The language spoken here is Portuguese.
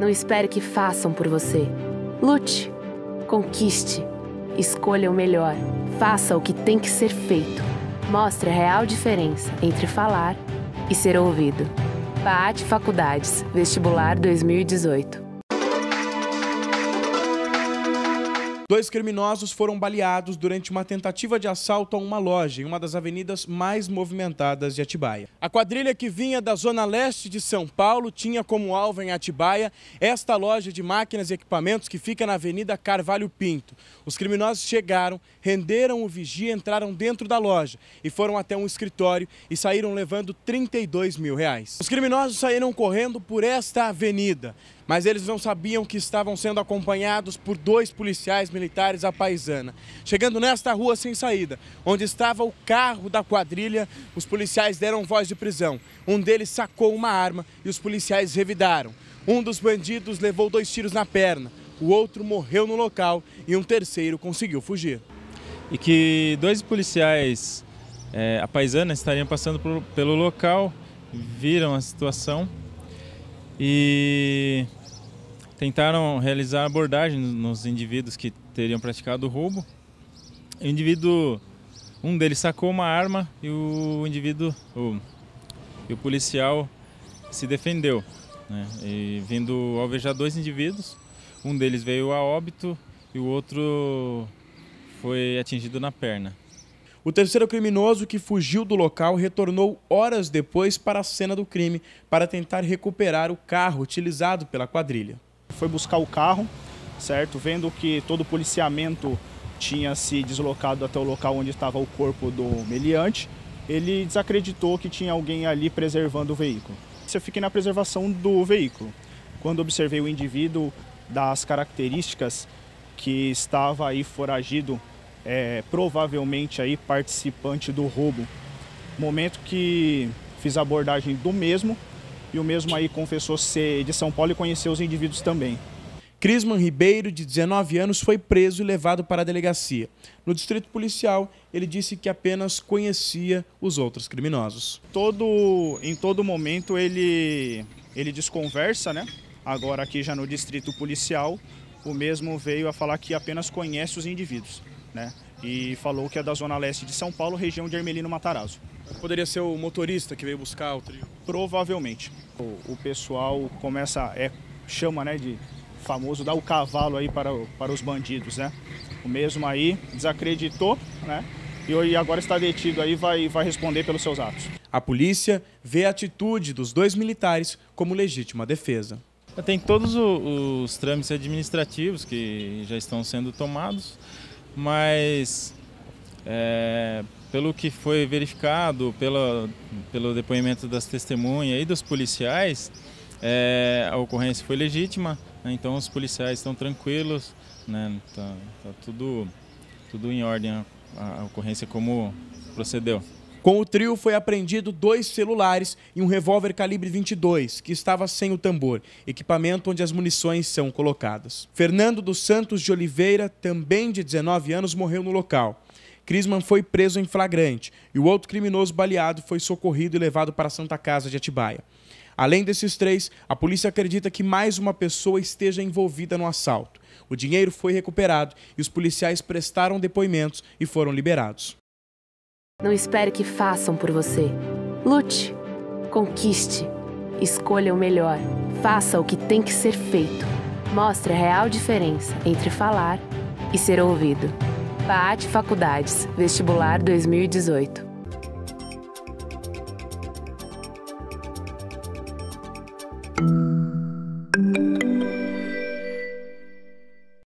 Não espere que façam por você. Lute, conquiste, escolha o melhor, faça o que tem que ser feito. Mostre a real diferença entre falar e ser ouvido. PAAT Faculdades, Vestibular 2018. Dois criminosos foram baleados durante uma tentativa de assalto a uma loja em uma das avenidas mais movimentadas de Atibaia. A quadrilha que vinha da zona leste de São Paulo tinha como alvo em Atibaia esta loja de máquinas e equipamentos que fica na Avenida Carvalho Pinto. Os criminosos chegaram, renderam o vigia, entraram dentro da loja e foram até um escritório e saíram levando 32 mil reais. Os criminosos saíram correndo por esta avenida mas eles não sabiam que estavam sendo acompanhados por dois policiais militares à paisana. Chegando nesta rua sem saída, onde estava o carro da quadrilha, os policiais deram voz de prisão. Um deles sacou uma arma e os policiais revidaram. Um dos bandidos levou dois tiros na perna, o outro morreu no local e um terceiro conseguiu fugir. E que dois policiais é, a paisana estariam passando por, pelo local, viram a situação e tentaram realizar abordagem nos indivíduos que teriam praticado o roubo. O indivíduo, um deles sacou uma arma e o indivíduo, o, e o policial se defendeu, né? e vindo alvejar dois indivíduos. Um deles veio a óbito e o outro foi atingido na perna. O terceiro criminoso que fugiu do local retornou horas depois para a cena do crime para tentar recuperar o carro utilizado pela quadrilha foi buscar o carro, certo? Vendo que todo o policiamento tinha se deslocado até o local onde estava o corpo do meliante, ele desacreditou que tinha alguém ali preservando o veículo. Eu fiquei na preservação do veículo. Quando observei o indivíduo das características que estava aí foragido, é, provavelmente aí participante do roubo. Momento que fiz a abordagem do mesmo, e o mesmo aí confessou ser de São Paulo e conheceu os indivíduos também. Crisman Ribeiro, de 19 anos, foi preso e levado para a delegacia. No distrito policial, ele disse que apenas conhecia os outros criminosos. Todo, em todo momento ele, ele desconversa, né? Agora aqui já no distrito policial, o mesmo veio a falar que apenas conhece os indivíduos, né? e falou que é da zona leste de São Paulo, região de Ermelino Matarazzo. Poderia ser o motorista que veio buscar o trio? Provavelmente. O, o pessoal começa, é, chama né, de famoso dá o cavalo aí para, para os bandidos, né? O mesmo aí desacreditou, né? E agora está detido aí, vai, vai responder pelos seus atos. A polícia vê a atitude dos dois militares como legítima defesa. Tem todos os, os trâmites administrativos que já estão sendo tomados mas é, pelo que foi verificado, pelo pelo depoimento das testemunhas e dos policiais, é, a ocorrência foi legítima, né? então os policiais estão tranquilos, né? tá, tá tudo, tudo em ordem a, a ocorrência como procedeu. Com o trio foi apreendido dois celulares e um revólver calibre 22, que estava sem o tambor, equipamento onde as munições são colocadas. Fernando dos Santos de Oliveira, também de 19 anos, morreu no local. Crisman foi preso em flagrante e o outro criminoso baleado foi socorrido e levado para a Santa Casa de Atibaia. Além desses três, a polícia acredita que mais uma pessoa esteja envolvida no assalto. O dinheiro foi recuperado e os policiais prestaram depoimentos e foram liberados. Não espere que façam por você. Lute, conquiste, escolha o melhor, faça o que tem que ser feito. Mostre a real diferença entre falar e ser ouvido. Paate Faculdades, vestibular 2018.